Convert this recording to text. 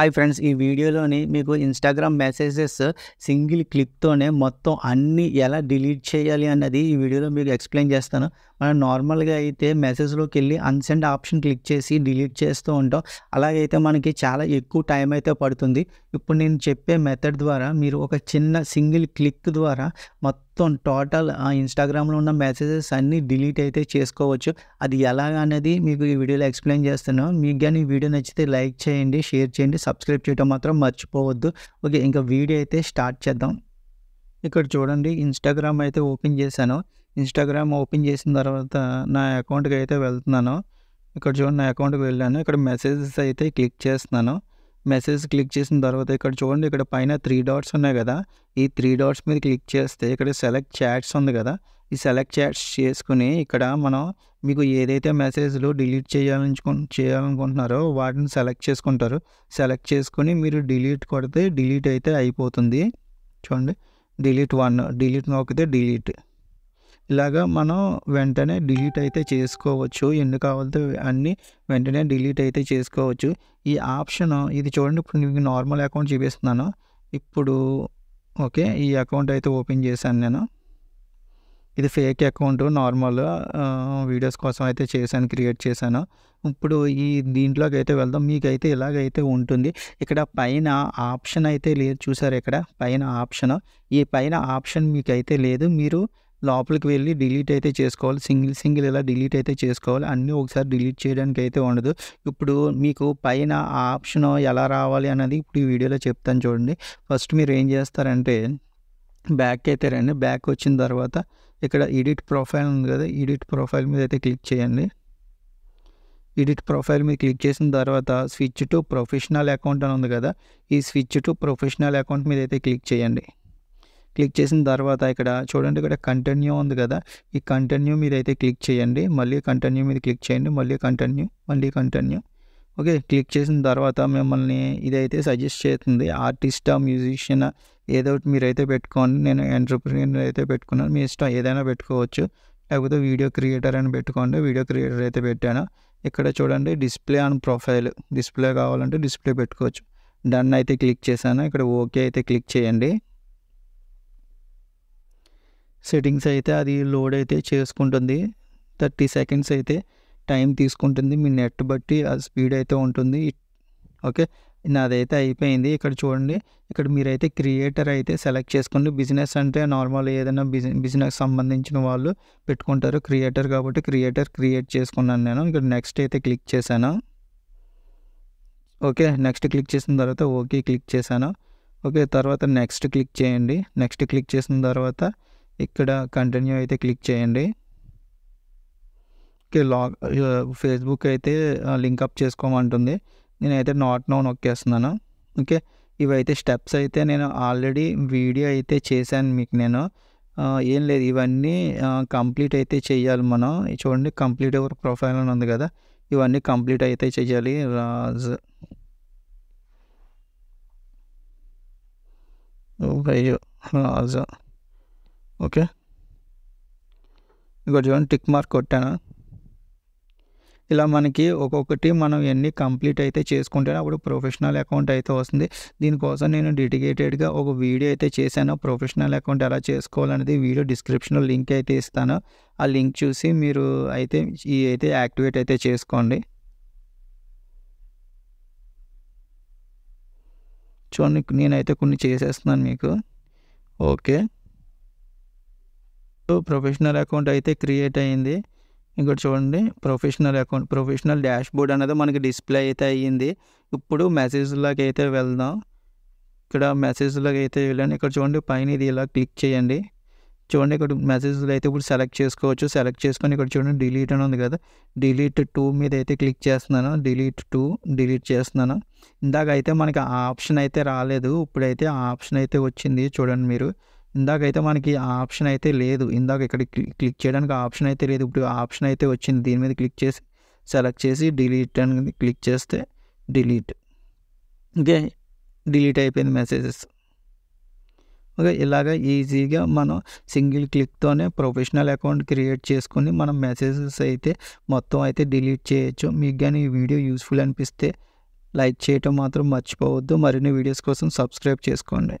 hi friends ఈ వీడియోలోని మీకు ఇన్స్టాగ్రామ్ మెసేజెస్ సింగిల్ క్లిక్తోనే మొత్తం అన్నీ ఎలా డిలీట్ చేయాలి అన్నది ఈ వీడియోలో మీకు ఎక్స్ప్లెయిన్ చేస్తాను మనం నార్మల్గా అయితే మెసేజ్లోకి వెళ్ళి అన్సెండ్ ఆప్షన్ క్లిక్ చేసి డిలీట్ చేస్తూ ఉంటాం అలాగైతే మనకి చాలా ఎక్కువ టైం అయితే పడుతుంది ఇప్పుడు నేను చెప్పే మెథడ్ ద్వారా మీరు ఒక చిన్న సింగిల్ క్లిక్ ద్వారా మొత్తం మొత్తం టోటల్ ఇన్స్టాగ్రామ్లో ఉన్న మెసేజెస్ అన్నీ డిలీట్ అయితే చేసుకోవచ్చు అది ఎలాగ అనేది మీకు ఈ వీడియోలో ఎక్స్ప్లెయిన్ చేస్తాను మీకు కానీ వీడియో నచ్చితే లైక్ చేయండి షేర్ చేయండి సబ్స్క్రైబ్ చేయడం మాత్రం మర్చిపోవద్దు ఓకే ఇంకా వీడియో అయితే స్టార్ట్ చేద్దాం ఇక్కడ చూడండి ఇన్స్టాగ్రామ్ అయితే ఓపెన్ చేశాను ఇన్స్టాగ్రామ్ ఓపెన్ చేసిన తర్వాత నా అకౌంట్కి అయితే వెళ్తున్నాను ఇక్కడ చూడండి నా అకౌంట్కి వెళ్ళాను ఇక్కడ మెసేజెస్ అయితే క్లిక్ చేస్తున్నాను మెసేజ్ క్లిక్ చేసిన తర్వాత ఇక్కడ చూడండి ఇక్కడ పైన త్రీ డాట్స్ ఉన్నాయి కదా ఈ త్రీ డాట్స్ మీద క్లిక్ చేస్తే ఇక్కడ సెలెక్ట్ చాట్స్ ఉంది కదా ఈ సెలెక్ట్ చాట్స్ చేసుకుని ఇక్కడ మనం మీకు ఏదైతే మెసేజ్లు డిలీట్ చేయాలనుకు చేయాలనుకుంటున్నారో వాటిని సెలెక్ట్ చేసుకుంటారు సెలెక్ట్ చేసుకుని మీరు డిలీట్ కొడితే డిలీట్ అయితే అయిపోతుంది చూడండి డిలీట్ వన్ డిలీట్ నొక్కితే డిలీట్ ఇలాగా మనం వెంటనే డిలీట్ అయితే చేసుకోవచ్చు ఎన్ని కావాలంటే అన్నీ వెంటనే డిలీట్ అయితే చేసుకోవచ్చు ఈ ఆప్షన్ ఇది చూడండి ఇప్పుడు మీకు నార్మల్ అకౌంట్ చూపిస్తున్నాను ఇప్పుడు ఓకే ఈ అకౌంట్ అయితే ఓపెన్ చేశాను నేను ఇది ఫేక్ అకౌంట్ నార్మల్ వీడియోస్ కోసం అయితే చేశాను క్రియేట్ చేశాను ఇప్పుడు ఈ దీంట్లోకి అయితే వెళ్దాం మీకైతే ఇలాగైతే ఉంటుంది ఇక్కడ పైన ఆప్షన్ అయితే లేదు చూసారు ఇక్కడ పైన ఆప్షన్ ఈ పైన ఆప్షన్ మీకైతే లేదు మీరు లోపలికి వెళ్ళి డిలీట్ అయితే చేసుకోవాలి సింగిల్ సింగిల్ ఇలా డిలీట్ అయితే చేసుకోవాలి అన్నీ ఒకసారి డిలీట్ చేయడానికి అయితే ఉండదు ఇప్పుడు మీకు పైన ఆప్షన్ ఎలా రావాలి అనేది ఇప్పుడు ఈ వీడియోలో చెప్తాను చూడండి ఫస్ట్ మీరు ఏం చేస్తారంటే బ్యాక్ అయితే రండి బ్యాక్ వచ్చిన తర్వాత ఇక్కడ ఎడిట్ ప్రొఫైల్ ఉంది కదా ఎడిట్ ప్రొఫైల్ మీద అయితే క్లిక్ చేయండి ఎడిట్ ప్రొఫైల్ మీద క్లిక్ చేసిన తర్వాత స్విచ్ టు ప్రొఫెషనల్ అకౌంట్ అని ఉంది కదా ఈ స్విచ్ టు ప్రొఫెషనల్ అకౌంట్ మీద అయితే క్లిక్ చేయండి క్లిక్ చేసిన తర్వాత ఇక్కడ చూడండి ఇక్కడ కంటిన్యూ ఉంది కదా ఈ కంటిన్యూ మీద అయితే క్లిక్ చేయండి మళ్ళీ కంటిన్యూ మీద క్లిక్ చేయండి మళ్ళీ కంటిన్యూ మళ్ళీ కంటిన్యూ ఓకే క్లిక్ చేసిన తర్వాత మిమ్మల్ని ఇదైతే సజెస్ట్ చేస్తుంది ఆర్టిస్టా మ్యూజిషియన్ ఏదో ఒకటి మీరైతే పెట్టుకోండి నేను ఎంటర్ప్రీనర్ అయితే పెట్టుకున్నాను మీ ఇష్టం ఏదైనా పెట్టుకోవచ్చు లేకపోతే వీడియో క్రియేటర్ అని పెట్టుకోండి వీడియో క్రియేటర్ అయితే పెట్టాను ఇక్కడ చూడండి డిస్ప్లే అండ్ ప్రొఫైల్ డిస్ప్లే కావాలంటే డిస్ప్లే పెట్టుకోవచ్చు డన్ అయితే క్లిక్ చేశాను ఇక్కడ ఓకే అయితే క్లిక్ చేయండి సెట్టింగ్స్ అయితే అది లోడ్ అయితే చేసుకుంటుంది థర్టీ సెకండ్స్ అయితే టైం తీసుకుంటుంది మీ నెట్ బట్టి ఆ స్పీడ్ అయితే ఉంటుంది ఓకే నాదైతే అయిపోయింది ఇక్కడ చూడండి ఇక్కడ మీరైతే క్రియేటర్ అయితే సెలెక్ట్ చేసుకోండి బిజినెస్ అంటే నార్మల్ ఏదైనా బిజినెస్ సంబంధించిన వాళ్ళు పెట్టుకుంటారు క్రియేటర్ కాబట్టి క్రియేటర్ క్రియేట్ చేసుకున్నాను నేను ఇక్కడ నెక్స్ట్ అయితే క్లిక్ చేశాను ఓకే నెక్స్ట్ క్లిక్ చేసిన తర్వాత ఓకే క్లిక్ చేశాను ఓకే తర్వాత నెక్స్ట్ క్లిక్ చేయండి నెక్స్ట్ క్లిక్ చేసిన తర్వాత ఇక్కడ కంటిన్యూ అయితే క్లిక్ చేయండి లాగ్ ఫేస్బుక్ అయితే లింక్అప్ చేసుకోమంటుంది నేనైతే నాట్ నో నొక్కేస్తున్నాను ఓకే ఇవైతే స్టెప్స్ అయితే నేను ఆల్రెడీ వీడియో అయితే చేశాను మీకు నేను ఏం లేదు ఇవన్నీ కంప్లీట్ అయితే చేయాలి మనం చూడండి కంప్లీట్ ఎవరు ప్రొఫైల్ అని ఉంది కదా ఇవన్నీ కంప్లీట్ అయితే చేయాలి రాజ్ రాజు ఓకే ఇక్కడ చూడండి టిక్ మార్క్ కొట్టాను ఇలా మనకి ఒక్కొక్కటి మనం ఎన్ని కంప్లీట్ అయితే చేసుకుంటేనే అప్పుడు ప్రొఫెషనల్ అకౌంట్ అయితే వస్తుంది దీనికోసం నేను డెడికేటెడ్గా ఒక వీడియో అయితే చేశాను ప్రొఫెషనల్ అకౌంట్ ఎలా చేసుకోవాలనేది వీడియో డిస్క్రిప్షన్లో లింక్ అయితే ఇస్తాను ఆ లింక్ చూసి మీరు అయితే ఈ అయితే యాక్టివేట్ అయితే చేసుకోండి చూడండి నేనైతే కొన్ని చేసేస్తున్నాను మీకు ఓకే ప్రొఫెషనల్ అకౌంట్ అయితే క్రియేట్ అయ్యింది ఇంకోటి చూడండి professional account professional dashboard అనేది మనకి డిస్ప్లే అయితే అయ్యింది ఇప్పుడు మెసేజ్లోకి అయితే వెళ్దాం ఇక్కడ మెసేజ్లోకి అయితే వెళ్ళాను ఇక్కడ చూడండి పైన ఇది ఇలా క్లిక్ చేయండి చూడండి ఇక్కడ మెసేజ్లో అయితే ఇప్పుడు సెలెక్ట్ చేసుకోవచ్చు సెలెక్ట్ చేసుకొని ఇక్కడ చూడండి డిలీట్ అని ఉంది కదా డిలీట్ టూ మీద అయితే క్లిక్ చేస్తున్నాను డిలీట్ టూ డిలీట్ చేస్తున్నాను ఇందాక అయితే మనకి ఆప్షన్ అయితే రాలేదు ఇప్పుడైతే ఆప్షన్ అయితే వచ్చింది చూడండి మీరు ఇందాకైతే మనకి ఆ ఆప్షన్ అయితే లేదు ఇందాక ఇక్కడ క్లిక్ చేయడానికి ఆ ఆప్షన్ అయితే లేదు ఇప్పుడు ఆ ఆప్షన్ అయితే వచ్చింది దీని మీద క్లిక్ చేసి సెలెక్ట్ చేసి డిలీట్ అని క్లిక్ చేస్తే డిలీట్ ఓకే డిలీట్ అయిపోయింది మెసేజెస్ ఓకే ఇలాగ ఈజీగా మనం సింగిల్ క్లిక్తోనే ప్రొఫెషనల్ అకౌంట్ క్రియేట్ చేసుకుని మనం మెసేజెస్ అయితే మొత్తం అయితే డిలీట్ చేయొచ్చు మీకు కానీ ఈ వీడియో యూస్ఫుల్ అనిపిస్తే లైక్ చేయటం మాత్రం మర్చిపోవద్దు మరిన్ని వీడియోస్ కోసం సబ్స్క్రైబ్ చేసుకోండి